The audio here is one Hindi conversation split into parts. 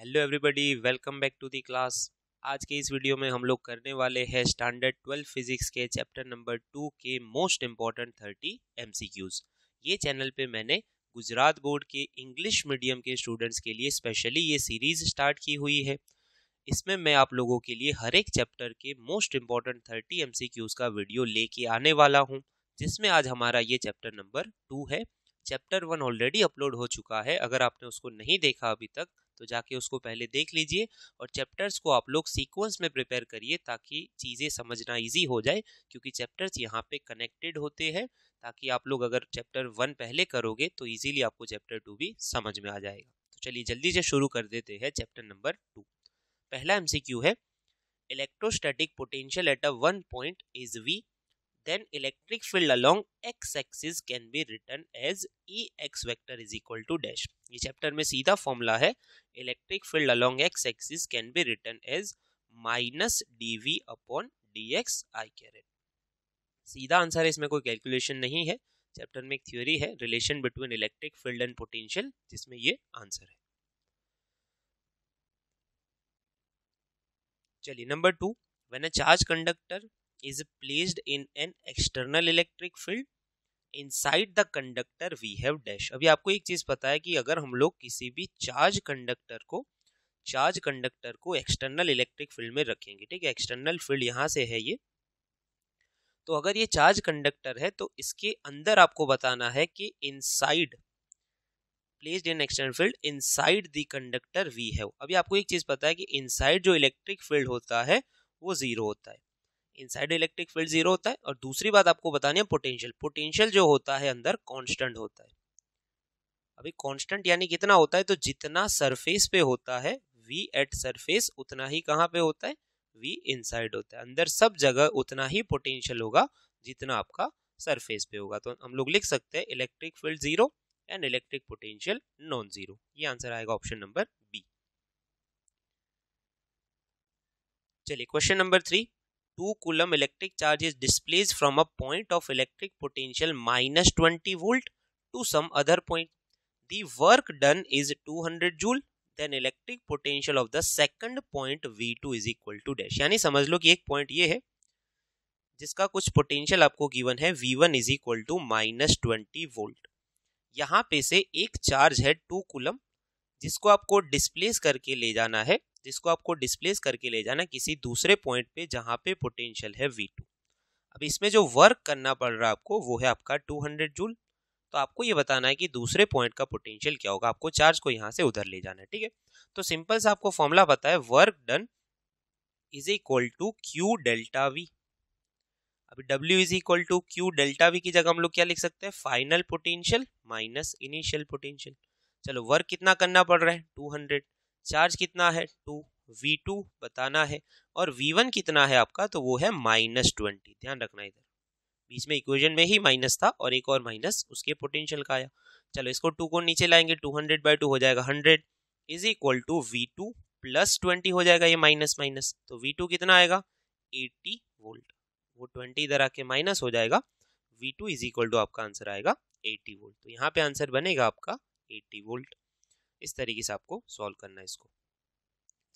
hello everybody welcome back to the class आज के इस वीडियो में हम लोग करने वाले हैं स्टैंडर्ड ट्वेल्व फिजिक्स के चैप्टर नंबर टू के मोस्ट इम्पॉर्टेंट थर्टी एम ये चैनल पे मैंने गुजरात बोर्ड के इंग्लिश मीडियम के स्टूडेंट्स के लिए स्पेशली ये सीरीज स्टार्ट की हुई है इसमें मैं आप लोगों के लिए हर एक चैप्टर के मोस्ट इम्पॉर्टेंट थर्टी एम का वीडियो लेके आने वाला हूँ जिसमें आज हमारा ये चैप्टर नंबर टू है चैप्टर वन ऑलरेडी अपलोड हो चुका है अगर आपने उसको नहीं देखा अभी तक तो जाके उसको पहले देख लीजिए और चैप्टर्स को आप लोग सीक्वेंस में प्रिपेयर करिए ताकि चीज़ें समझना ईजी हो जाए क्योंकि चैप्टर्स यहाँ पे कनेक्टेड होते हैं ताकि आप लोग अगर चैप्टर वन पहले करोगे तो ईजिली आपको चैप्टर टू भी समझ में आ जाएगा तो चलिए जल्दी से शुरू कर देते हैं चैप्टर नंबर टू पहला एम है electrostatic potential at a one point is V then electric field along x axis can be written as E x vector is equal to dash ये chapter में सीधा formula है electric field along x axis can be written as minus dv upon dx i X सीधा आंसर है इसमें कोई कैलकुलेशन नहीं है चैप्टर में एक थ्योरी है relation between electric field and potential जिसमें ये आंसर है चलिए number two when a charge conductor is placed in an external electric field inside the conductor we have dash अभी आपको एक चीज पता है कि अगर हम लोग किसी भी चार्ज कंडक्टर को चार्ज कंडक्टर को एक्सटर्नल इलेक्ट्रिक फील्ड में रखेंगे ठीक है एक्सटर्नल फील्ड यहाँ से है ये तो अगर ये चार्ज कंडक्टर है तो इसके अंदर आपको बताना है कि inside placed in external field inside the conductor we have अभी आपको एक चीज पता है कि इनसाइड जो इलेक्ट्रिक फील्ड होता है वो जीरो होता है इनसाइड इलेक्ट्रिक फील्ड जीरो होता है और दूसरी बात आपको बतानी है पोटेंशियल पोटेंशियल जो होता है अंदर कांस्टेंट होता है अभी कांस्टेंट यानी कितना होता है तो जितना सरफेस पे होता है वी एट सरफेस उतना ही कहाँ पे होता है वी इनसाइड होता है अंदर सब जगह उतना ही पोटेंशियल होगा जितना आपका सरफेस पे होगा तो हम लोग लिख सकते हैं electric field zero and electric potential non zero ये आंसर आएगा ऑप्शन नंबर बी चलिए question number three two coulomb electric charge is displace from a point of electric potential minus twenty volt to some other point the work done is two hundred joule then electric potential of the second point V two is equal to dash यानी समझ लो कि एक पॉइंट ये है जिसका कुछ पोटेंशियल आपको गिवन है V one is equal to minus twenty volt यहाँ पे से एक चार्ज है टू कुलम जिसको आपको डिस्प्लेस करके ले जाना है जिसको आपको डिस्प्लेस करके ले जाना किसी दूसरे पॉइंट पे जहाँ पे पोटेंशियल है वी टू अब इसमें जो वर्क करना पड़ रहा है आपको वो है आपका टू हंड्रेड जूल तो आपको ये बताना है कि दूसरे पॉइंट का पोटेंशियल क्या होगा आपको चार्ज को यहाँ से उधर ले जाना है ठीक है तो सिंपल सा आपको फॉर्मूला पता है work done is equal to Q delta V अभी W is equal to Q delta V की जगह हम लोग क्या लिख सकते हैं final potential minus initial potential चलो वर्क कितना करना पड़ रहा है हंड्रेड चार्ज कितना है टू वी टू बताना है और वी वन कितना है आपका तो वो है माइनस ट्वेंटी ध्यान रखना इधर बीच में इक्वेशन में ही माइनस था और एक और माइनस उसके पोटेंशियल का आया चलो इसको टू को नीचे लाएंगे टू हंड्रेड बाई टू हो जाएगा hundred is equal to V two plus twenty हो जाएगा ये माइनस माइनस तो वी टू कितना आएगा एट्टी वोल्ट वो ट्वेंटी इधर आके माइनस हो जाएगा V two is equal to आपका आंसर आएगा एट्टी वोल्ट तो यहाँ पे आंसर बनेगा आपका एट्टी वोल्ट इस तरीके से आपको सॉल्व करना है इसको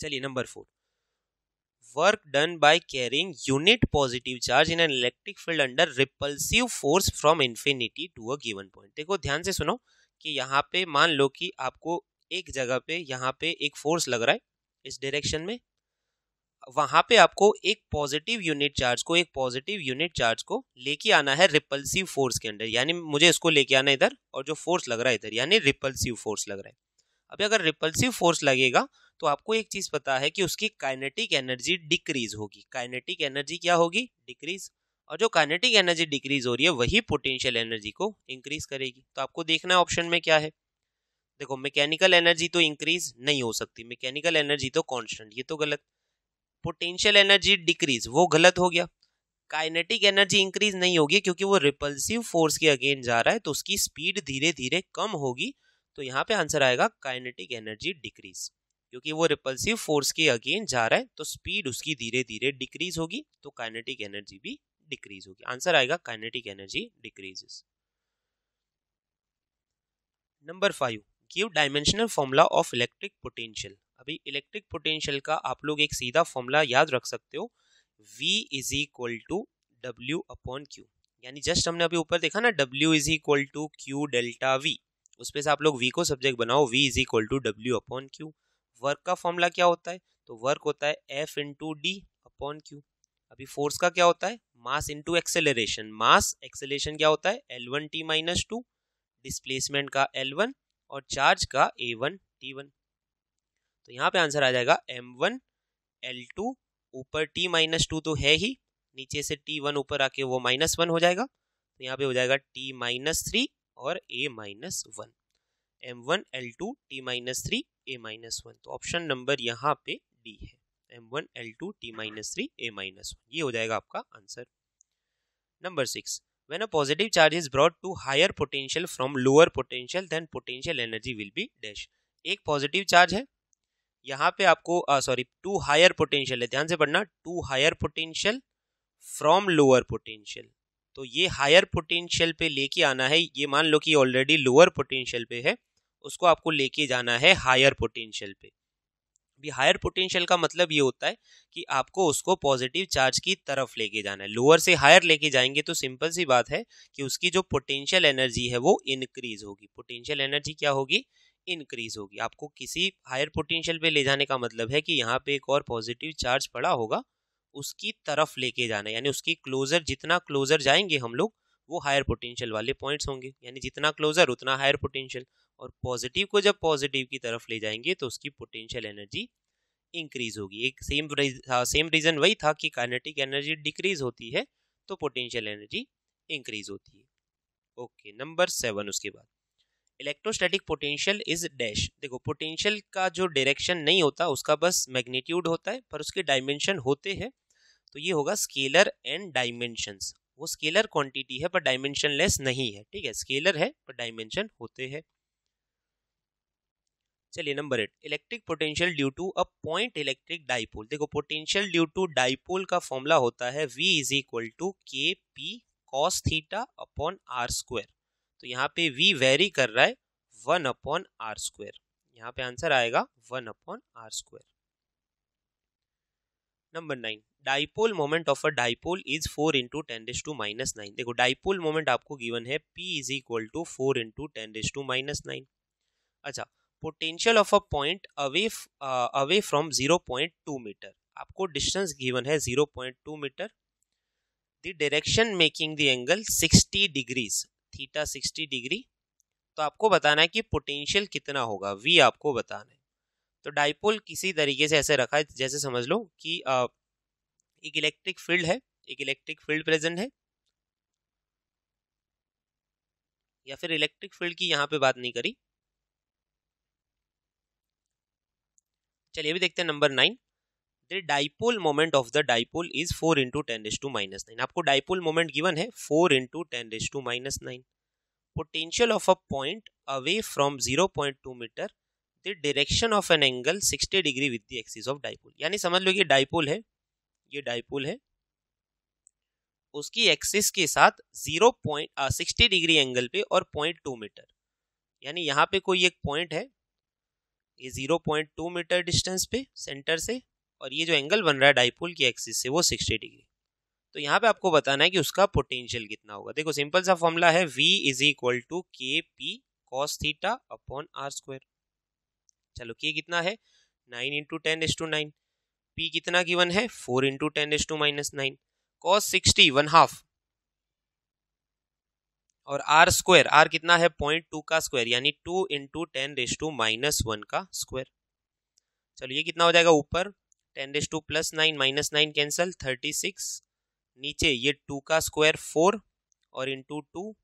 चलिए number four work done by carrying unit positive charge in an electric field under repulsive force from infinity to a given point देखो ध्यान से सुनो कि यहाँ पे मान लो कि आपको एक जगह पे यहाँ पे एक फोर्स लग रहा है इस डायरेक्शन में वहां पे आपको एक पॉजिटिव यूनिट चार्ज को एक पॉजिटिव यूनिट चार्ज को लेके आना है रिपल्सिव फोर्स के अंदर यानी मुझे इसको लेके आना इधर और जो फोर्स लग रहा है इधर यानी रिपल्सिव फोर्स लग रहा है अभी अगर रिपल्सिव फोर्स लगेगा तो आपको एक चीज़ पता है कि उसकी काइनेटिक एनर्जी डिक्रीज होगी काइनेटिक एनर्जी क्या होगी डिक्रीज और जो काइनेटिक एनर्जी डिक्रीज हो रही है वही पोटेंशियल एनर्जी को इंक्रीज करेगी तो आपको देखना है ऑप्शन में क्या है देखो मैकेनिकल एनर्जी तो इंक्रीज नहीं हो सकती मैकेनिकल एनर्जी तो कांस्टेंट ये तो गलत पोटेंशियल एनर्जी डिक्रीज वो गलत हो गया काइनेटिक एनर्जी इंक्रीज नहीं होगी क्योंकि वो रिपल्सिव फोर्स के अगेन जा रहा है तो उसकी स्पीड धीरे धीरे कम होगी तो यहाँ पे आंसर आएगा काइनेटिक एनर्जी डिक्रीज क्योंकि वो रिपल्सिव फोर्स के अगेन जा रहा है तो स्पीड उसकी धीरे धीरे डिक्रीज होगी तो काइनेटिक एनर्जी भी डिक्रीज होगी आंसर आएगा kinetic energy decreases number five give dimensional formula of electric potential अभी इलेक्ट्रिक पोटेंशियल का आप लोग एक सीधा फॉर्मूला याद रख सकते हो V is equal to W upon Q यानी जस्ट हमने अभी ऊपर देखा ना W is equal to Q delta V उसमें से आप लोग वी को सब्जेक्ट बनाओ V is equal to W upon Q work का फॉर्मूला क्या होता है तो वर्क होता है F into D upon Q अभी फोर्स का क्या होता है mass into acceleration mass acceleration क्या होता है L one T minus two displacement का एल वन और चार्ज का ए वन टी वन तो यहाँ पे आंसर आ जाएगा एम वन एल टू ऊपर टी माइनस टू तो है ही नीचे से टी वन ऊपर आके वो माइनस वन हो जाएगा तो यहाँ पे हो जाएगा टी माइनस थ्री और A minus one M one L two T minus three A minus one तो ऑप्शन नंबर यहाँ पे डी है M one L two T minus three A minus one ये हो जाएगा आपका answer number six when a positive charge is brought to higher potential from lower potential then potential energy will be dash एक पॉजिटिव चार्ज है यहाँ पे आपको सॉरी टू हायर पोटेंशियल है ध्यान से पढ़ना to higher potential from lower potential तो ये हायर पोटेंशियल पे लेके आना है ये मान लो कि ऑलरेडी लोअर पोटेंशियल पे है उसको आपको लेके जाना है हायर पोटेंशियल पे भी हायर पोटेंशियल का मतलब ये होता है कि आपको उसको पॉजिटिव चार्ज की तरफ लेके जाना है लोअर से हायर लेके जाएंगे तो सिंपल सी बात है कि उसकी जो पोटेंशियल एनर्जी है वो इनक्रीज होगी पोटेंशियल एनर्जी क्या होगी इंक्रीज होगी आपको किसी हायर पोटेंशियल पे ले जाने का मतलब है कि यहाँ पे एक और पॉजिटिव चार्ज पड़ा होगा उसकी तरफ लेके जाना यानी उसकी क्लोजर जितना क्लोजर जाएंगे हम लोग वो हायर पोटेंशियल वाले पॉइंट्स होंगे यानी जितना क्लोजर उतना हायर पोटेंशियल और पॉजिटिव को जब पॉजिटिव की तरफ ले जाएंगे तो उसकी पोटेंशियल एनर्जी इंक्रीज होगी एक सेम सेम रीज़न वही था कि काइनेटिक एनर्जी डिक्रीज होती है तो पोटेंशियल एनर्जी इंक्रीज होती है ओके नंबर सेवन उसके बाद इलेक्ट्रोस्टैटिक पोटेंशियल इज डैश देखो पोटेंशियल का जो डायरेक्शन नहीं होता उसका बस मैग्नीट्यूड होता है पर उसके डायमेंशन होते हैं तो ये होगा स्केलर एंड डायमेंशंस वो स्केलर क्वांटिटी है पर डायमेंशन लेस नहीं है ठीक है स्केलर है पर डायमेंशन होते हैं चलिए number eight electric potential due to a point electric dipole देखो पोटेंशियल ड्यू टू डाइपोल का फॉर्मूला होता है V is equal to K P cos theta upon R square तो यहाँ पे v वेरी कर रहा है वन अपॉन आर स्क्वेयर यहाँ पे आंसर आएगा one upon R square number nine dipole moment of a dipole is four into ten raise to minus nine देखो डाइपोल मोमेंट आपको गिवन है P is equal to four into ten raise to minus nine अच्छा potential of a point away away from zero point two metre आपको डिस्टेंस गिवन है zero point two metre the direction making the angle sixty degrees theta sixty degree तो आपको बताना है कि पोटेंशियल कितना होगा वी आपको बताना है तो डाइपोल किसी तरीके से ऐसे रखा है जैसे समझ लो कि एक इलेक्ट्रिक फील्ड है एक इलेक्ट्रिक फील्ड प्रेजेंट है या फिर इलेक्ट्रिक फील्ड की यहाँ पे बात नहीं करी चलिए अभी देखते हैं number nine the dipole moment of the dipole is four into ten raise to minus nine आपको डाइपोल मोमेंट गिवन है four into ten raise to minus nine potential of a point away from zero point two metre the direction of an angle sixty degree with the axis of dipole यानी समझ लो ये डाइपोल है ये डाइपोल है उसकी एक्सिस के साथ zero point sixty degree angle पे और पॉइंट टू मीटर यानी यहाँ पे कोई एक पॉइंट है ये zero point two metre distance पे सेंटर से और ये जो एंगल बन रहा है डाइपोल की एक्सिस से वो सिक्सटी डिग्री तो यहाँ पे आपको बताना है कि उसका पोटेंशियल कितना होगा देखो सिंपल सा फॉर्मूला है V is equal to K P cos theta upon R square चलो के कितना है nine into ten raise to nine P कितना गिवन है four into ten raise to minus nine cos sixty one half और आर स्क्वायर आर कितना है पॉइंट टू का स्क्वायर यानी two into ten raise to minus one का स्क्वायर चलो ये कितना हो जाएगा ऊपर ten raise to plus nine minus nine cancel thirty six नीचे ये टू का स्क्वायर फोर और इंटू टू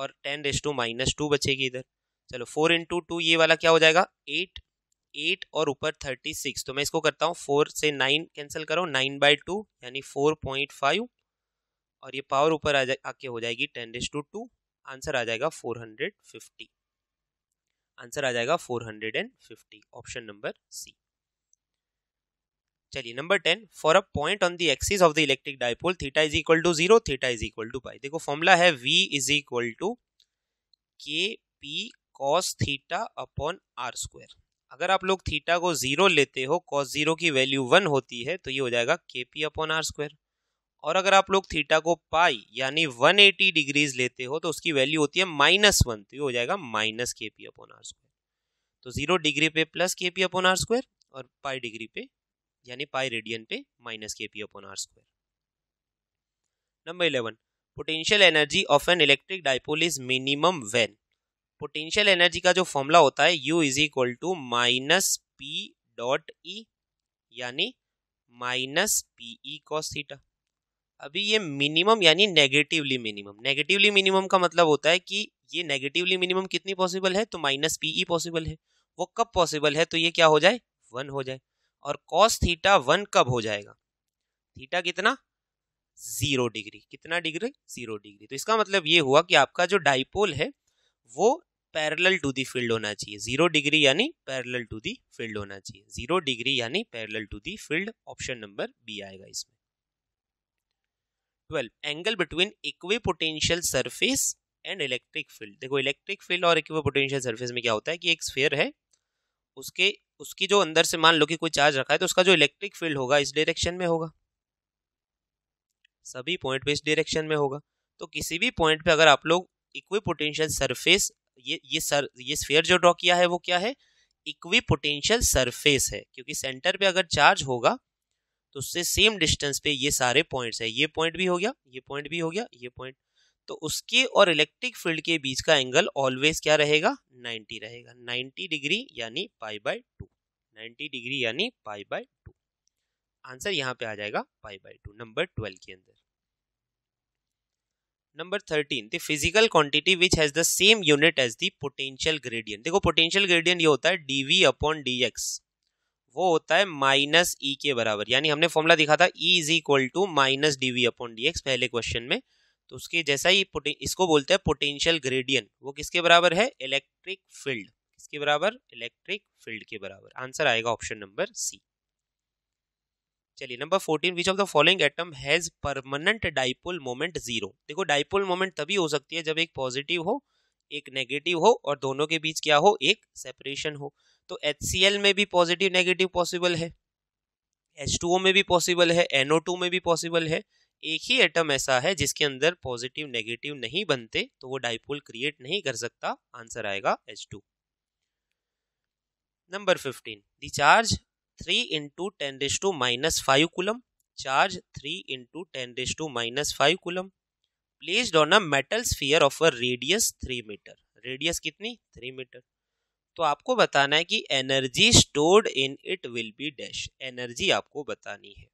और ten raise to minus two बचेगी इधर चलो फोर इंटू टू ये वाला क्या हो जाएगा एट एट और ऊपर थर्टी सिक्स तो मैं इसको करता हूँ फोर से नाइन कैंसिल करो नाइन बाई टू यानी फोर पॉइंट फाइव और ये पावर ऊपर आ जाए आके हो जाएगी ten raise to two answer आ जाएगा फोर हंड्रेड फिफ्टी आंसर आ जाएगा four hundred and fifty option number C चलिए number ten for a point on the axis of the electric dipole theta is equal to zero theta is equal to pi देखो फॉर्मूला है V is equal to K P cos theta upon R square अगर आप लोग थीटा को जीरो लेते हो कॉस जीरो की वैल्यू वन होती है तो ये हो जाएगा के पी अपॉन आर स्क्वायर और अगर आप लोग थीटा को पाई यानी वन एटी डिग्रीज लेते हो तो उसकी वैल्यू होती है माइनस वन तो ये हो जाएगा minus K P upon R square तो जीरो डिग्री पे plus K P upon R square और पाई डिग्री पे यानी पाई रेडियन पे minus K P upon R square number eleven potential energy of an electric dipole is minimum when potential energy का जो फॉर्मूला होता है U is equal to minus P dot E यानी minus P E cos theta अभी ये मिनिमम यानी नेगेटिवली मिनिमम नेगेटिवली मिनिमम का मतलब होता है कि ये नेगेटिवली मिनिमम कितनी पॉसिबल है तो माइनस पी ई पॉसिबल है वो कब पॉसिबल है तो ये क्या हो जाए वन हो जाए और कॉस थीटा वन कब हो जाएगा थीटा कितना जीरो डिग्री कितना डिग्री जीरो डिग्री तो इसका मतलब ये हुआ कि आपका जो डाइपोल है वो पैरेलल टू दी फील्ड होना चाहिए जीरो डिग्री यानी पैरेलल टू दी फील्ड होना चाहिए जीरो डिग्री यानी parallel to the field option number B आएगा इसमें twelve angle between equipotential surface and electric field देखो इलेक्ट्रिक फील्ड और इक्वी पोटेंशियल सर्फेस में क्या होता है कि एक स्फेयर है उसके उसकी जो अंदर से मान लो कि कोई चार्ज रखा है तो उसका जो इलेक्ट्रिक फील्ड होगा इस डायरेक्शन में होगा सभी पॉइंट पे इस डायरेक्शन में होगा तो किसी भी पॉइंट पे अगर आप लोग इक्वी पोटेंशियल सरफेस ये ये सर ये स्फेयर जो ड्रॉ किया है वो क्या है इक्वी पोटेंशियल सरफेस है क्योंकि सेंटर पे अगर चार्ज होगा तो उससे सेम डिस्टेंस पे ये सारे पॉइंट्स है ये पॉइंट भी हो गया ये पॉइंट भी हो गया ये पॉइंट तो उसके और इलेक्ट्रिक फील्ड के बीच का एंगल ऑलवेज क्या रहेगा 90 रहेगा 90 डिग्री यानी pi by two ninety degree यानी पाई बाय टू आंसर यहाँ पे आ जाएगा pi by two number twelve के अंदर number thirteen the physical quantity which has the same unit as the potential gradient देखो पोटेंशियल ग्रेडियंट ये होता है डीवी अपॉन डी एक्स वो होता है माइनस ई e के बराबर यानी हमने फॉर्मूला दिखा था E is equal to minus D V upon D X पहले क्वेश्चन में तो उसके जैसा ही इसको बोलते हैं पोटेंशियल ग्रेडियन वो किसके बराबर है इलेक्ट्रिक फील्ड किसके बराबर इलेक्ट्रिक फील्ड के बराबर आंसर आएगा ऑप्शन नंबर सी चलिए number fourteen which of the following atom has permanent dipole moment zero देखो डाइपोल मोमेंट तभी हो सकती है जब एक पॉजिटिव हो एक नेगेटिव हो और दोनों के बीच क्या हो एक सेपरेशन हो तो एच में भी पॉजिटिव नेगेटिव पॉसिबल है एच में भी पॉसिबल है एनओ में भी पॉसिबल है एक ही एटम ऐसा है जिसके अंदर पॉजिटिव नेगेटिव नहीं बनते तो वो डाइपोल क्रिएट नहीं कर सकता आंसर आएगा H two number fifteen the charge three into ten raise to minus five coulomb charge three into ten raise to minus five coulomb placed on a metal sphere of a radius three metre radius कितनी थ्री मीटर तो आपको बताना है कि energy stored in it will be dash energy आपको बतानी है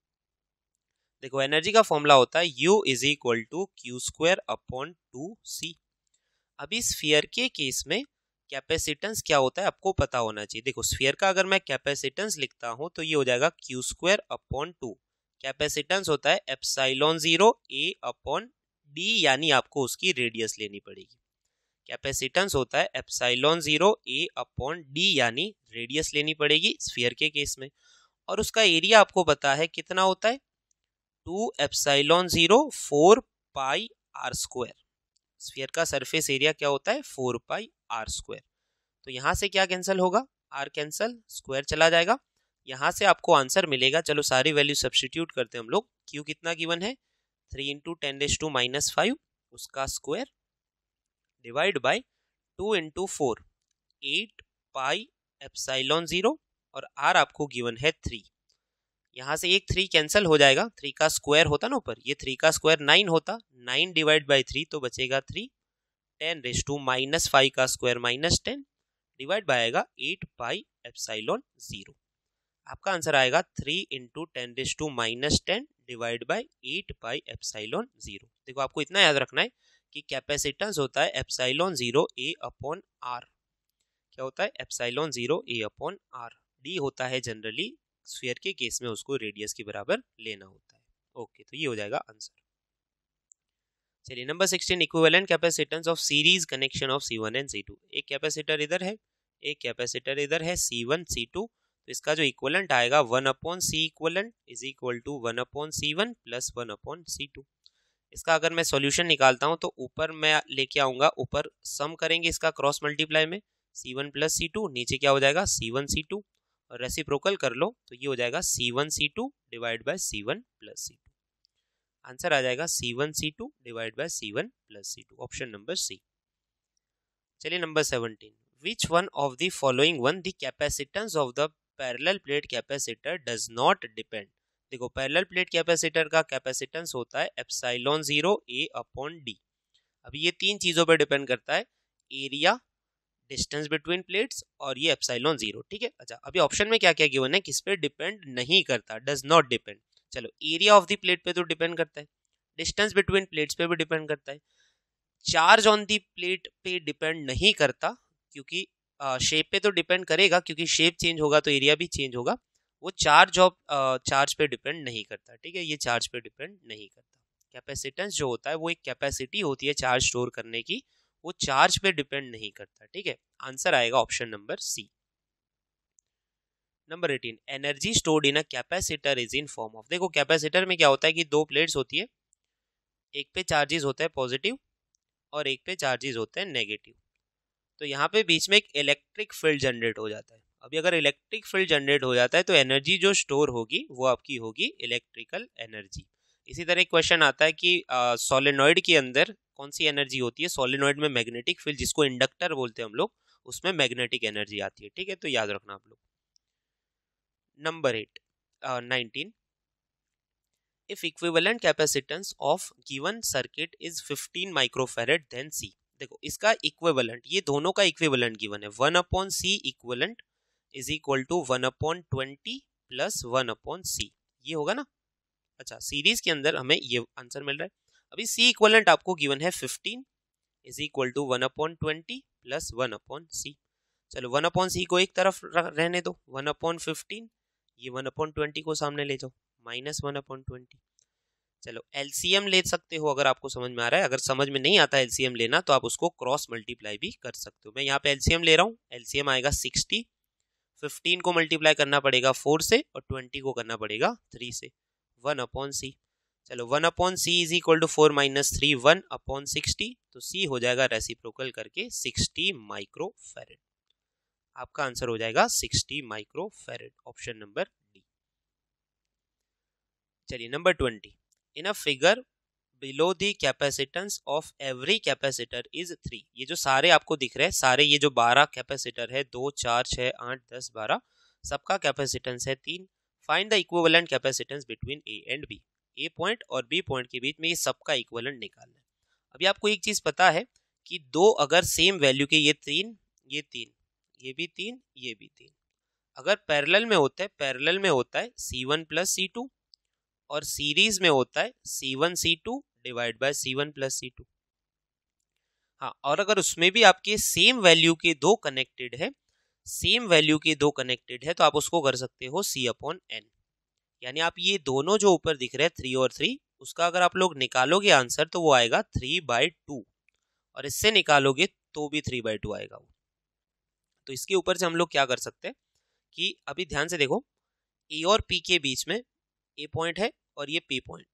देखो एनर्जी का फॉर्मूला होता है U is equal to Q square upon two C अभी स्फीयर के केस में कैपेसिटेंस क्या होता है आपको पता होना चाहिए देखो स्फीयर का अगर मैं कैपेसिटेंस लिखता हूँ तो ये हो जाएगा Q square upon two capacitance होता है epsilon zero A upon D यानी आपको उसकी रेडियस लेनी पड़ेगी कैपेसिटेंस होता है epsilon zero A upon D यानी रेडियस लेनी पड़ेगी स्फीयर के केस में और उसका एरिया आपको पता है कितना होता है two epsilon zero four pi R square sphere का सरफेस एरिया क्या होता है फोर पाई आर स्क्वायर तो यहाँ से क्या कैंसिल होगा आर कैंसिल स्क्वायर चला जाएगा यहाँ से आपको आंसर मिलेगा चलो सारी वैल्यू सब्सटीट्यूट करते हैं हम लोग क्यू कितना गिवन है three into ten raise to minus five उसका square divide by two into four eight pi epsilon zero और आर आपको गिवन है थ्री यहाँ से एक थ्री कैंसिल हो जाएगा थ्री का स्क्वायर होता ना ऊपर ये थ्री का स्क्वायर नाइन होता नाइन डिवाइड बाई थ्री तो बचेगा three ten raise to minus five का square minus ten divide by आएगा एट बाई एप्साइलॉन जीरो आपका आंसर आएगा three into ten raise to minus ten divide by eight by epsilon zero देखो आपको इतना याद रखना है कि कैपेसिटेंस होता है epsilon zero A upon R क्या होता है epsilon zero A upon R D होता है जनरली स्वेयर के केस में उसको रेडियस के बराबर लेना होता है ओके तो ये हो जाएगा आंसर चलिए number sixteen equivalent capacitance of series connection of C one and C two एक कैपेसिटर इधर है एक कैपेसिटर इधर है सी वन सी टू तो इसका जो इक्वलेंट आएगा one upon C equivalent is equal to one upon C one plus one upon C two इसका अगर मैं सॉल्यूशन निकालता हूँ तो ऊपर मैं लेके आऊँगा ऊपर सम करेंगे इसका क्रॉस मल्टीप्लाई में C one plus C two नीचे क्या हो जाएगा सी वन सी टू और रेसिप्रोकल कर लो तो ये हो जाएगा C one C two divide by C one plus C two answer आ जाएगा C one C two divide by C one plus C two option number C चलिए number seventeen which one of the following one the capacitance of the parallel plate capacitor does not depend देखो पैरेलल प्लेट कैपेसिटर का कैपेसिटेंस होता है epsilon zero A upon D अब ये तीन चीज़ों पर डिपेंड करता है एरिया डिस्टेंस बिटवीन प्लेट्स और ये एप्साइलॉन जीरो ठीक है अच्छा अभी ऑप्शन में क्या क्या गिवन है किस पे डिपेंड नहीं करता डज नॉट डिपेंड चलो एरिया ऑफ द प्लेट पे तो डिपेंड करता है डिस्टेंस बिटवीन प्लेट्स पे भी डिपेंड करता है चार्ज ऑन दी प्लेट पे डिपेंड नहीं करता क्योंकि शेप पे तो डिपेंड करेगा क्योंकि शेप चेंज होगा तो एरिया भी चेंज होगा वो चार्ज ऑफ चार्ज पे डिपेंड नहीं करता ठीक है ये चार्ज पे डिपेंड नहीं करता कैपेसिटेंस जो होता है वो एक कैपेसिटी होती है चार्ज स्टोर करने की वो चार्ज पे डिपेंड नहीं करता ठीक है आंसर आएगा option number C number eighteen energy stored in a capacitor is in form of देखो कैपेसिटर में क्या होता है कि दो प्लेट्स होती है एक पे चार्जेस होता है पॉजिटिव और एक पे चार्जेस होते हैं नेगेटिव तो यहाँ पे बीच में एक इलेक्ट्रिक फील्ड जनरेट हो जाता है अभी अगर इलेक्ट्रिक फील्ड जनरेट हो जाता है तो एनर्जी जो स्टोर होगी वो आपकी होगी इलेक्ट्रिकल एनर्जी इसी तरह एक क्वेश्चन आता है कि सोलिनॉइड के अंदर कौन सी एनर्जी होती है सोलिनॉइड में मैग्नेटिक फील्ड जिसको इंडक्टर बोलते हैं हम लोग उसमें मैग्नेटिक एनर्जी आती है ठीक है तो याद रखना आप लोग number eight nineteen if equivalent capacitance of given circuit is 15 microfarad then C देखो इसका इक्विवेलेंट ये दोनों का इक्विवेलेंट गिवन है one upon C equivalent is equal to one upon twenty plus one upon C ये होगा ना अच्छा सीरीज के अंदर हमें ये आंसर मिल रहा है अभी सी इक्वलेंट आपको गिवन है fifteen is equal to one upon twenty plus one upon C चलो वन अपॉन सी को एक तरफ रहने दो वन अपॉन फिफ्टीन ये वन अपॉन ट्वेंटी को सामने ले जाओ माइनस वन अपॉन ट्वेंटी चलो एलसीएम ले सकते हो अगर आपको समझ में आ रहा है अगर समझ में नहीं आता एलसीएम लेना तो आप उसको क्रॉस मल्टीप्लाई भी कर सकते हो मैं यहाँ पे एलसीएम ले रहा हूँ एलसीएम आएगा सिक्सटी फिफ्टीन को मल्टीप्लाई करना पड़ेगा फोर से और ट्वेंटी को करना पड़ेगा थ्री से वन अपॉन सी चलो one upon C is equal to four minus three one upon sixty तो सी हो जाएगा रेसिप्रोकल करके सिक्सटी माइक्रो फेरेड आपका आंसर हो जाएगा sixty microfarad option number D चलिए number twenty in a figure below the capacitance of every capacitor is three ये जो सारे आपको दिख रहे हैं सारे ये जो बारह कैपेसिटर है दो चार छः आठ दस बारह सबका कैपेसिटेंस है तीन find the equivalent capacitance between A and B A point और बी पॉइंट के बीच में ये सबका इक्वलन निकालना है अभी आपको एक चीज़ पता है कि दो अगर सेम वैल्यू के ये तीन ये तीन ये भी तीन ये भी तीन अगर पैरेलल में होता है पैरेलल में होता है C one plus C two और सीरीज में होता है C one C two divide by C one plus C two हाँ और अगर उसमें भी आपके सेम वैल्यू के दो कनेक्टेड है सेम वैल्यू के दो कनेक्टेड है तो आप उसको कर सकते हो सी अपॉन एन यानी आप ये दोनों जो ऊपर दिख रहे हैं थ्री और थ्री उसका अगर आप लोग निकालोगे आंसर तो वो आएगा थ्री बाई टू और इससे निकालोगे तो भी थ्री बाई टू आएगा वो तो इसके ऊपर से हम लोग क्या कर सकते हैं कि अभी ध्यान से देखो ए और पी के बीच में ए पॉइंट है और ये पी पॉइंट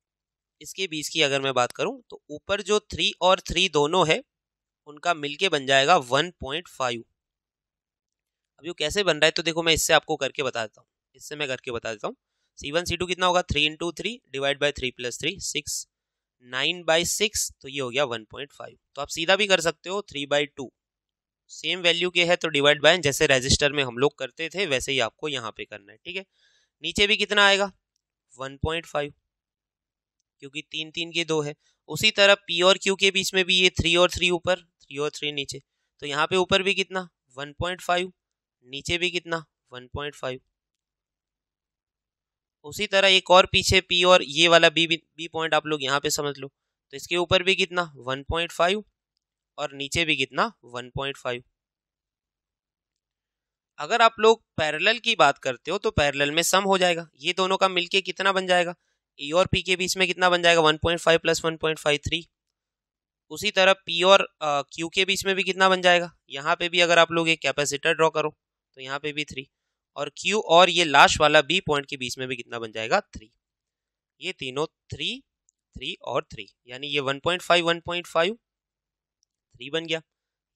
इसके बीच की अगर मैं बात करूँ तो ऊपर जो थ्री और थ्री दोनों है उनका मिलके बन जाएगा वन पॉइंट फाइव अब वो कैसे बन रहा है तो देखो मैं इससे आपको करके बता देता हूँ इससे मैं करके बता देता हूँ सी वन सी टू कितना होगा three into three divide by three plus three six nine by six तो ये हो गया वन पॉइंट फाइव तो आप सीधा भी कर सकते हो three by two same value के है तो डिवाइड बाय जैसे रजिस्टर में हम लोग करते थे वैसे ही आपको यहाँ पे करना है ठीक है नीचे भी कितना आएगा वन पॉइंट फाइव क्योंकि तीन तीन के दो है उसी तरह पी और क्यू के बीच में भी ये थ्री और थ्री ऊपर थ्री और थ्री नीचे तो यहाँ पे ऊपर भी कितना वन पॉइंट फाइव नीचे भी कितना वन पॉइंट फाइव उसी तरह एक और पीछे पी और ये वाला बी बी पॉइंट आप लोग यहाँ पे समझ लो तो इसके ऊपर भी कितना 1.5 और नीचे भी कितना 1.5 अगर आप लोग पैरेलल की बात करते हो तो पैरेलल में सम हो जाएगा ये दोनों का मिलके कितना बन जाएगा ए और पी के बीच में कितना बन जाएगा 1.5 प्लस 1.53 उसी तरह पी और क्यू के बीच में भी कितना बन जाएगा यहाँ पे भी अगर आप लोग एक कैपेसिटर ड्रॉ करो तो यहाँ पे भी थ्री और Q और ये लास्ट वाला B पॉइंट के बीच में भी कितना बन जाएगा थ्री ये तीनों थ्री थ्री और थ्री यानी ये one point five one point five three बन गया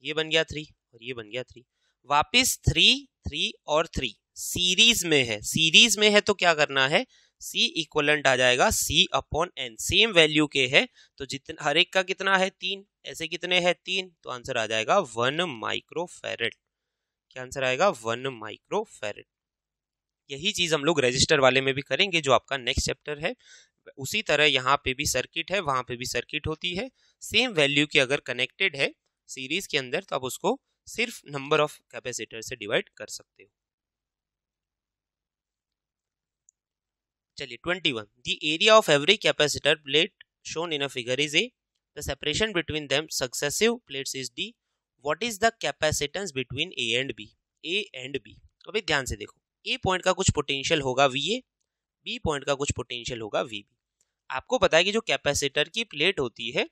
ये बन गया थ्री और ये बन गया थ्री वापिस थ्री थ्री और थ्री सीरीज में है सीरीज में है तो क्या करना है सी इक्वलेंट आ जाएगा C upon N same value के है तो जितने हर एक का कितना है तीन ऐसे कितने हैं तीन तो आंसर आ जाएगा वन माइक्रो फेरेट क्या आंसर आएगा वन माइक्रो फेरेड यही चीज़ हम लोग रजिस्टर वाले में भी करेंगे जो आपका नेक्स्ट चैप्टर है उसी तरह यहाँ पे भी सर्किट है वहां पे भी सर्किट होती है सेम वैल्यू की अगर कनेक्टेड है सीरीज के अंदर तो आप उसको सिर्फ नंबर ऑफ कैपेसिटर से डिवाइड कर सकते हो चलिए twenty one the area of every capacitor plate shown in a figure is A the separation between them successive plates is D what is the capacitance between A and B A and B अभी ध्यान से देखो ए पॉइंट का कुछ पोटेंशियल होगा वी ए बी पॉइंट का कुछ पोटेंशियल होगा वी बी आपको पता है कि जो कैपेसिटर की प्लेट होती है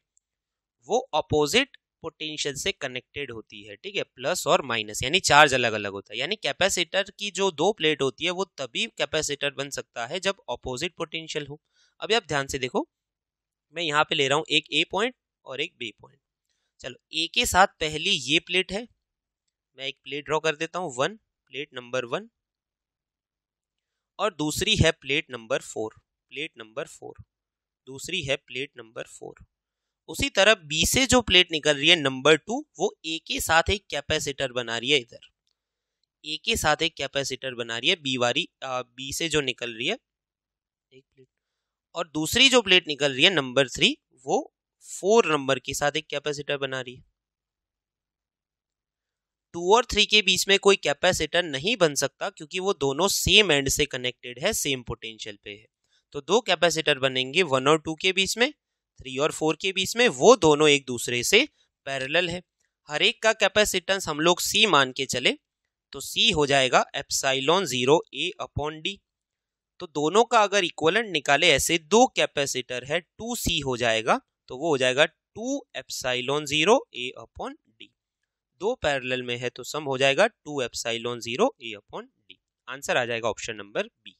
वो अपोजिट पोटेंशियल से कनेक्टेड होती है ठीक है प्लस और माइनस यानी चार्ज अलग अलग होता है यानी कैपेसिटर की जो दो प्लेट होती है वो तभी कैपेसिटर बन सकता है जब अपोजिट पोटेंशियल हो अभी आप ध्यान से देखो मैं यहाँ पे ले रहा हूँ एक ए पॉइंट और एक बी पॉइंट चलो ए के साथ पहली ये प्लेट है मैं एक प्लेट ड्रॉ कर देता हूँ वन प्लेट नंबर वन और दूसरी है plate number four plate number four दूसरी है प्लेट नंबर फोर उसी तरह बी से जो प्लेट निकल रही है नंबर टू वो ए के साथ एक कैपेसिटर बना रही है इधर ए के साथ एक कैपेसिटर बना रही है बी वाली बी से जो निकल रही है एक प्लेट और दूसरी जो प्लेट निकल रही है नंबर थ्री वो फोर नंबर के साथ एक कैपेसिटर बना रही है टू और थ्री के बीच में कोई कैपेसिटर नहीं बन सकता क्योंकि वो दोनों सेम एंड से कनेक्टेड है सेम पोटेंशियल पे है तो दो कैपेसिटर बनेंगे वन और टू के बीच में थ्री और फोर के बीच में वो दोनों एक दूसरे से पैरेलल है हर एक का कैपेसिटेंस हम लोग सी मान के चले तो सी हो जाएगा epsilon zero A upon D तो दोनों का अगर इक्वलेंट निकाले ऐसे दो कैपेसिटर है टू सी हो जाएगा तो वो हो जाएगा two epsilon zero A upon D दो पैरेलल में है तो सम हो जाएगा two epsilon zero A upon D answer आ जाएगा ऑप्शन नंबर बी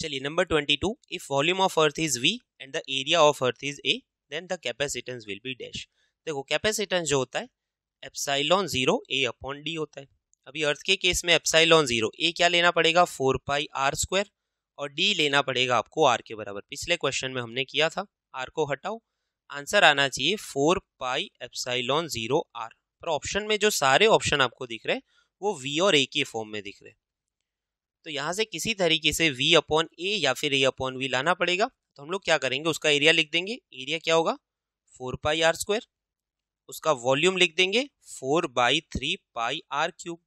चलिए number twenty two if volume of earth is V and the area of earth is A then the capacitance will be dash देखो कैपेसिटेंस जो होता है epsilon zero A upon D होता है अभी अर्थ के केस में एप्साइलॉन जीरो ए क्या लेना पड़ेगा फोर पाई आर स्क्वायर और डी लेना पड़ेगा आपको आर के बराबर पिछले क्वेश्चन में हमने किया था आर को हटाओ आंसर आना चाहिए four pi epsilon zero R पर ऑप्शन में जो सारे ऑप्शन आपको दिख रहे हैं वो वी और ए के फॉर्म में दिख रहे तो यहाँ से किसी तरीके से वी अपॉन ए या फिर ए अपॉन वी लाना पड़ेगा तो हम लोग क्या करेंगे उसका एरिया लिख देंगे एरिया क्या होगा फोर पाई आर स्क्वायर उसका वॉल्यूम लिख देंगे four by three pi R cube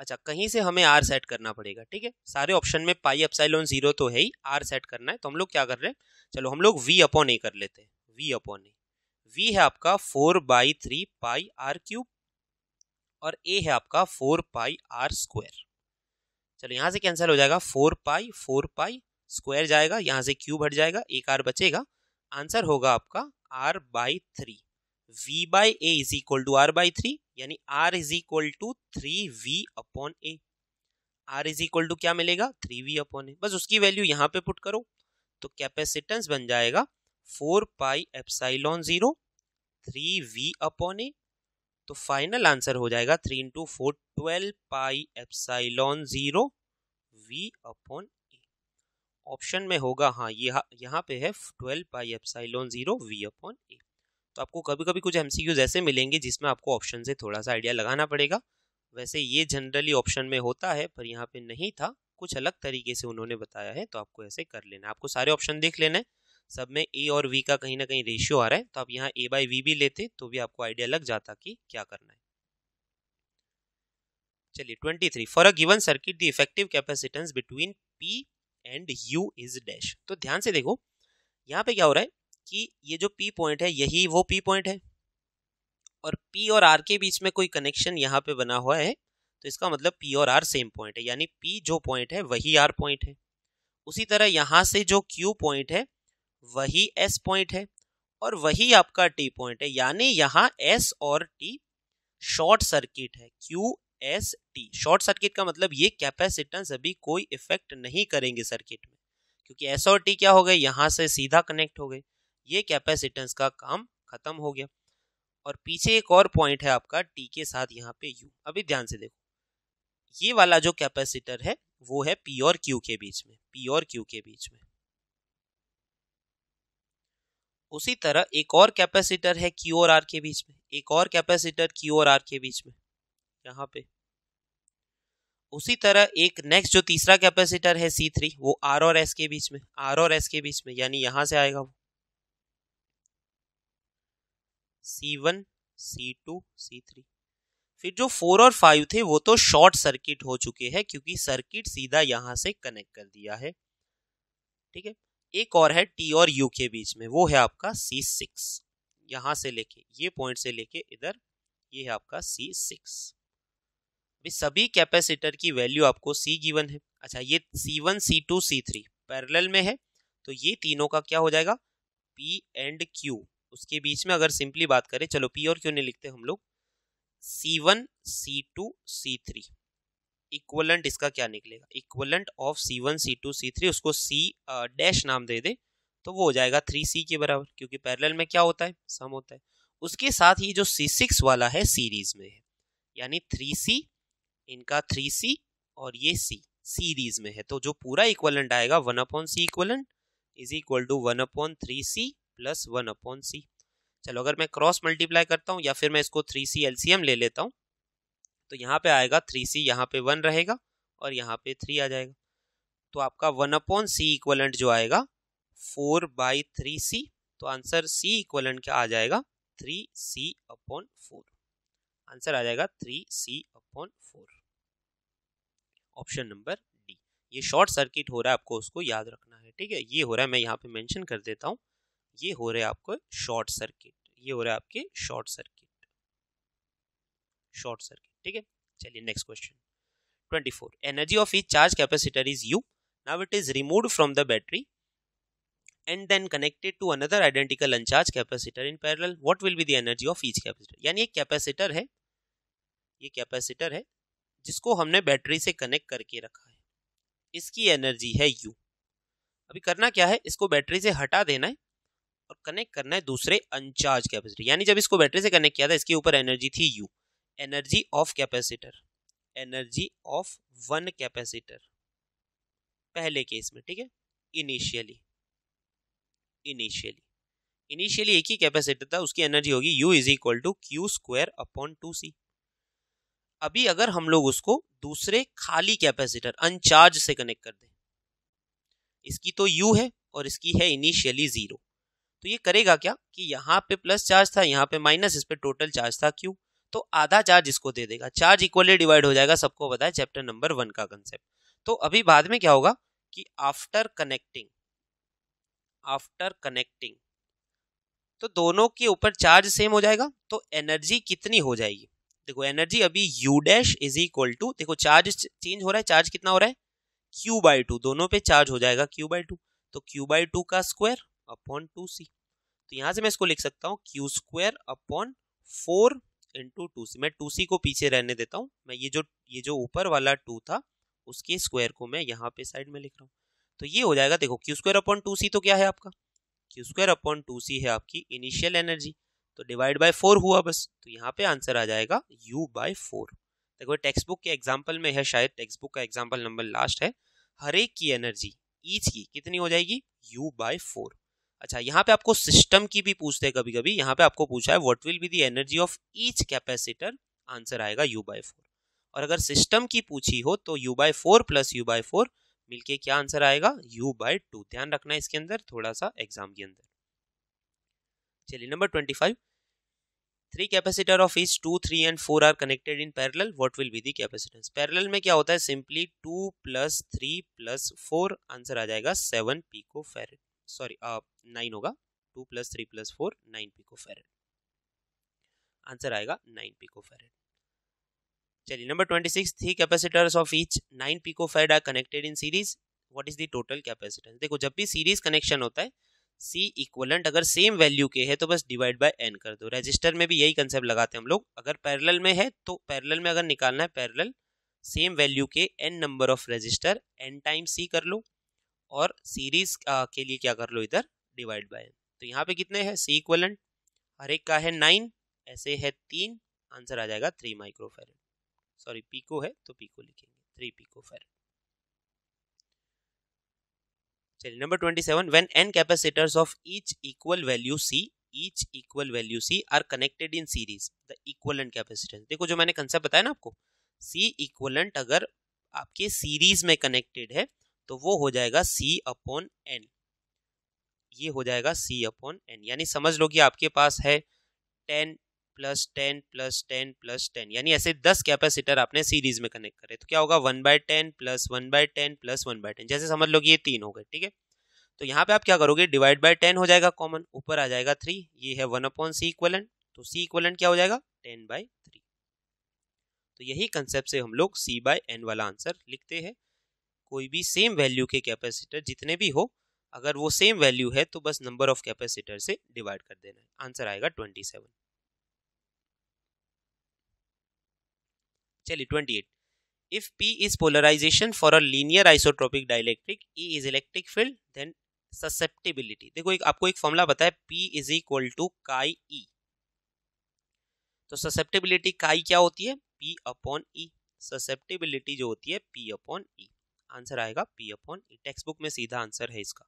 अच्छा कहीं से हमें आर सेट करना पड़ेगा ठीक है सारे ऑप्शन में पाई अपसाइलोन जीरो तो है ही आर सेट करना है तो हम लोग क्या कर रहे हैं चलो हम लोग वी अपॉन ए कर लेते हैं वी अपॉन ए वी है आपका four by three pi R cube और ए है आपका फोर पाई आर स्क्वायर चलो यहाँ से कैंसिल हो जाएगा four pi four pi square जाएगा यहाँ से क्यूब हट जाएगा एक आर बचेगा आंसर होगा आपका R by three v by a is equal to r by three यानी r is equal to three V upon A R is equal to क्या मिलेगा थ्री वी upon ए बस उसकी वैल्यू यहाँ पे पुट करो तो कैपेसिटेंस बन जाएगा four pi epsilon zero three V upon A तो फाइनल आंसर हो जाएगा three into four twelve pi epsilon zero V upon A option में होगा हाँ यह यहाँ पे है twelve pi epsilon zero V upon A आपको कभी कभी कुछ एम ऐसे मिलेंगे जिसमें आपको ऑप्शन से थोड़ा सा आइडिया लगाना पड़ेगा वैसे ये जनरली ऑप्शन में होता है पर यहाँ पे नहीं था कुछ अलग तरीके से उन्होंने बताया है तो आपको ऐसे कर लेना आपको सारे ऑप्शन देख लेना है सब में ए और वी का कहीं ना कहीं रेशियो आ रहा है तो आप यहाँ ए बाई वी भी लेते तो भी आपको आइडिया लग जाता कि क्या करना है चलिए twenty three for a given circuit the effective capacitance between P and U is dash तो ध्यान से देखो यहाँ पे क्या हो रहा है कि ये जो पी पॉइंट है यही वो पी पॉइंट है और पी और आर के बीच में कोई कनेक्शन यहाँ पे बना हुआ है तो इसका मतलब पी और आर सेम पॉइंट है यानी पी जो पॉइंट है वही आर पॉइंट है उसी तरह यहाँ से जो क्यू पॉइंट है वही एस पॉइंट है और वही आपका टी पॉइंट है यानी यहाँ एस और टी शॉर्ट सर्किट है Q S T short circuit का मतलब ये कैपेसिटेंस अभी कोई इफेक्ट नहीं करेंगे सर्किट में क्योंकि एस और टी क्या हो गए यहाँ से सीधा कनेक्ट हो गए ये कैपेसिटेंस का काम खत्म हो गया और पीछे एक और पॉइंट है आपका टी के साथ यहाँ पे यू अभी ध्यान से देखो ये वाला जो कैपेसिटर है वो है पी और क्यू के बीच में पी और क्यू के बीच में उसी तरह एक और कैपेसिटर है क्यू और आर के बीच में एक और कैपेसिटर क्यू और आर के बीच में यहाँ पे उसी तरह एक नेक्स्ट जो तीसरा कैपेसिटर है सी थ्री वो आर और एस के बीच में आर और एस के बीच में यानी यहां से आएगा वो C one C two C three फिर जो फोर और फाइव थे वो तो शॉर्ट सर्किट हो चुके हैं क्योंकि सर्किट सीधा यहाँ से कनेक्ट कर दिया है ठीक है एक और है टी और यू के बीच में वो है आपका सी सिक्स यहाँ से लेके ये पॉइंट से लेके इधर ये है आपका सी सिक्स सभी कैपेसिटर की वैल्यू आपको सी गिवन है अच्छा ये C one C two C three parallel में है तो ये तीनों का क्या हो जाएगा पी एंड क्यू उसके बीच में अगर सिंपली बात करें चलो पी और क्यू नहीं लिखते हम लोग C one C two C three equivalent इसका क्या निकलेगा equivalent of C one C two C three उसको सी डैश नाम दे दे तो वो हो जाएगा थ्री सी के बराबर क्योंकि पैरेलल में क्या होता है सम होता है उसके साथ ही जो सी सिक्स वाला है सीरीज में है यानी थ्री सी इनका थ्री सी और ये सी सीरीज में है तो जो पूरा इक्वलेंट आएगा one upon C equivalent is equal to one upon three C plus one upon C चलो अगर मैं क्रॉस मल्टीप्लाई करता हूँ या फिर मैं इसको थ्री सी एलसीएम ले लेता हूँ तो यहाँ पे आएगा थ्री सी यहाँ पे वन रहेगा और यहाँ पे थ्री आ जाएगा तो आपका वन अपॉन सी इक्वलेंट जो आएगा फोर बाई थ्री सी तो आंसर सी इक्वलेंट क्या आ जाएगा three C upon four answer आ जाएगा three C upon four option number D ये शॉर्ट सर्किट हो रहा है आपको उसको याद रखना है ठीक है ये हो रहा है मैं यहाँ पे मेंशन कर देता हूँ ये हो रहे आपको शॉर्ट सर्किट ये हो रहा है आपके शॉर्ट सर्किट शॉर्ट सर्किट ठीक है चलिए next question 24 energy of each charge capacitor is U now it is remove from the battery and then connected to another identical uncharge capacitor in parallel what will be the energy of each capacitor यानी एक कैपेसिटर है ये कैपेसिटर है जिसको हमने बैटरी से कनेक्ट करके रखा है इसकी एनर्जी है यू अभी करना क्या है इसको बैटरी से हटा देना है और कनेक्ट करना है दूसरे अनचार्ज कैपेसिटर यानी जब इसको बैटरी से कनेक्ट किया था इसके ऊपर एनर्जी थी U energy of capacitor energy of one capacitor पहले केस में ठीक है इनिशियली इनिशियली इनिशियली एक ही कैपेसिटर था उसकी एनर्जी होगी U is equal to Q square upon two C अभी अगर हम लोग उसको दूसरे खाली कैपेसिटर अनचार्ज से कनेक्ट कर दें इसकी तो यू है और इसकी है इनिशियली जीरो तो ये करेगा क्या कि यहाँ पे प्लस चार्ज था यहाँ पे माइनस इस पर टोटल चार्ज था क्यू तो आधा चार्ज इसको दे देगा चार्ज इक्वली डिवाइड हो जाएगा सबको बताया चैप्टर नंबर वन का कंसेप्ट तो अभी बाद में क्या होगा कि आफ्टर कनेक्टिंग आफ्टर कनेक्टिंग तो दोनों के ऊपर चार्ज सेम हो जाएगा तो एनर्जी कितनी हो जाएगी देखो एनर्जी अभी U dash is equal to देखो चार्ज चेंज हो रहा है चार्ज कितना हो रहा है क्यू बाई टू दोनों पे चार्ज हो जाएगा क्यू बाई टू तो क्यू बाई टू का स्क्वायर अपॉन टू सी तो यहाँ से मैं इसको लिख सकता हूँ Q square upon four into two C मैं टू सी को पीछे रहने देता हूँ मैं ये जो ये जो ऊपर वाला टू था उसके स्क्वायर को मैं यहाँ पे साइड में लिख रहा हूँ तो ये हो जाएगा देखो Q square upon two C तो क्या है आपका Q square upon two C है आपकी इनिशियल एनर्जी तो डिवाइड बाय फोर हुआ बस तो यहाँ पे आंसर आ जाएगा यू बाय फोर देखो टेक्स्ट बुक के एग्जाम्पल में है शायद टेक्स्ट बुक का एग्जाम्पल नंबर लास्ट है हर एक की एनर्जी ईच की कितनी हो जाएगी यू बाय फोर अच्छा यहाँ पे आपको सिस्टम की भी पूछते हैं कभी कभी यहाँ पे आपको पूछा है what will be the energy of each capacitor answer आएगा यू बाई फोर और अगर सिस्टम की पूछी हो तो U by four plus U by four मिलके क्या आंसर आएगा यू बाई टू ध्यान रखना इसके अंदर थोड़ा सा एग्जाम के अंदर चलिए number twenty five three capacitor of each two three and four are connected in parallel what will be the capacitance parallel में क्या होता है simply two plus three plus four answer आ जाएगा seven picofarad sorry nine होगा two plus three plus four nine picofarad answer आएगा नाइन पिको फेरेड चलिए number twenty six three capacitors of each nine picofarad are connected in series what is the total capacitor देखो जब भी सीरीज कनेक्शन होता है सी इक्वलेंट अगर सेम वैल्यू के है तो बस डिवाइड बाय एन कर दो रजिस्टर में भी यही कंसेप्ट लगाते हैं हम लोग अगर पैरेलल में है तो पैरेलल में अगर निकालना है पैरेलल सेम वैल्यू के N number of register N time C कर लो और सीरीज के लिए क्या कर लो इधर डिवाइड बाय तो यहाँ पे कितने हैं सी इक्वलेंट हर एक का है नाइन ऐसे है तीन आंसर आ जाएगा थ्री माइक्रो सॉरी पीको है तो पीको लिखेंगे थ्री पीको फेरेड चलिए number twenty seven when N capacitors of each equal value C each equal value C are connected in series the equivalent capacitance देखो जो मैंने कंसेप्ट बताया ना आपको सी इक्वलेंट अगर आपके सीरीज में कनेक्टेड है तो वो हो जाएगा सी अपॉन एन ये हो जाएगा सी अपॉन एन यानी समझ लो कि आपके पास है ten plus ten plus ten plus ten यानी ऐसे दस कैपेसिटर आपने सीरीज में कनेक्ट करे तो क्या होगा one by ten plus one by ten plus one by ten जैसे समझ लो कि ये तीन हो गए ठीक है तो यहाँ पे आप क्या करोगे डिवाइड बाय टेन हो जाएगा कॉमन ऊपर आ जाएगा थ्री ये है वन अपॉन सी इक्वलन तो सी इक्वलन क्या हो जाएगा टेन बाय थ्री तो यही कंसेप्ट से हम लोग सी बाय एन वाला आंसर लिखते हैं कोई भी सेम वैल्यू के कैपेसिटर जितने भी हो अगर वो सेम वैल्यू है तो बस नंबर ऑफ कैपेसिटर से डिवाइड कर देना है आंसर आएगा ट्वेंटी सेवन चलिए twenty eight if P is polarization for a linear isotropic dielectric e is electric field then देखो एक आपको एक फॉर्मूला बताया पी इज इक्वल टू काई ई तो ससेप्टेबिलिटी काई क्या होती है पी अपॉन ई ससेप्टेबिलिटी जो होती है पी अपॉन ई आंसर आएगा P upon E text book में सीधा आंसर है इसका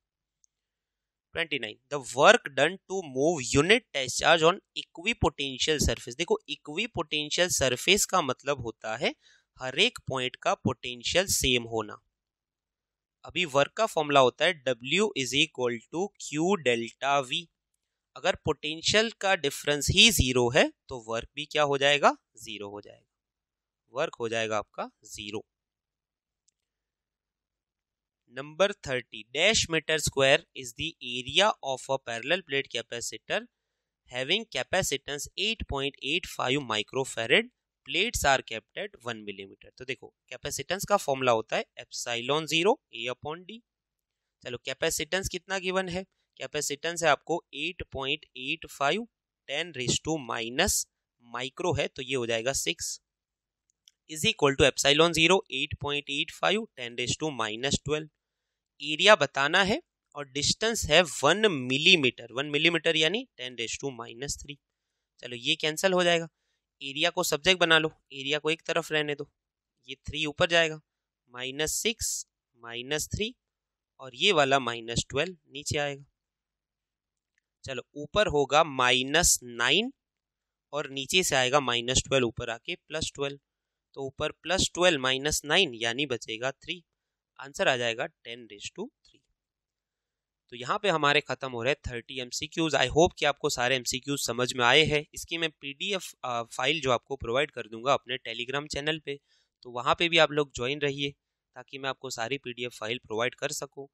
29 the work done to move unit discharge on equipotential surface देखो इक्विपोटेंशियल सरफेस का मतलब होता है हर एक पॉइंट का पोटेंशियल सेम होना अभी वर्क का फॉर्मूला होता है W is equal to Q delta V अगर पोटेंशियल का डिफरेंस ही जीरो है तो वर्क भी क्या हो जाएगा जीरो हो जाएगा वर्क हो जाएगा आपका zero number thirty dash meter square is the area of a parallel plate capacitor having capacitance 8.85 microfarad plates are kept at one millimeter तो देखो कैपेसिटेंस का फॉर्मूला होता है epsilon zero A upon D चलो कैपेसिटेंस कितना गिवन है कैपेसिटेंस है आपको 8.85 point eight five ten raise to minus micro है तो ये हो जाएगा six is equal to epsilon zero eight point eight five ten raise to minus twelve area बताना है और डिस्टेंस है वन मिलीमीटर वन मिलीमीटर यानी ten raise to minus three चलो ये कैंसिल हो जाएगा एरिया को सब्जेक्ट बना लो एरिया को एक तरफ रहने दो ये थ्री ऊपर जाएगा माइनस सिक्स माइनस थ्री और ये वाला माइनस ट्वेल्व नीचे आएगा चलो ऊपर होगा माइनस नाइन और नीचे से आएगा माइनस ट्वेल्व ऊपर आके प्लस ट्वेल्व तो ऊपर प्लस ट्वेल्व माइनस नाइन यानी बचेगा थ्री आंसर आ जाएगा टेन रेज टू थ्री तो यहाँ पे हमारे ख़त्म हो रहे thirty M C Qs I hope कि आपको सारे एम सी क्यूज़ समझ में आए हैं इसकी मैं पी डी एफ फाइल जो आपको प्रोवाइड कर दूंगा अपने टेलीग्राम चैनल पे तो वहाँ पे भी आप लोग ज्वाइन रहिए ताकि मैं आपको सारी P D F file provide कर सकूँ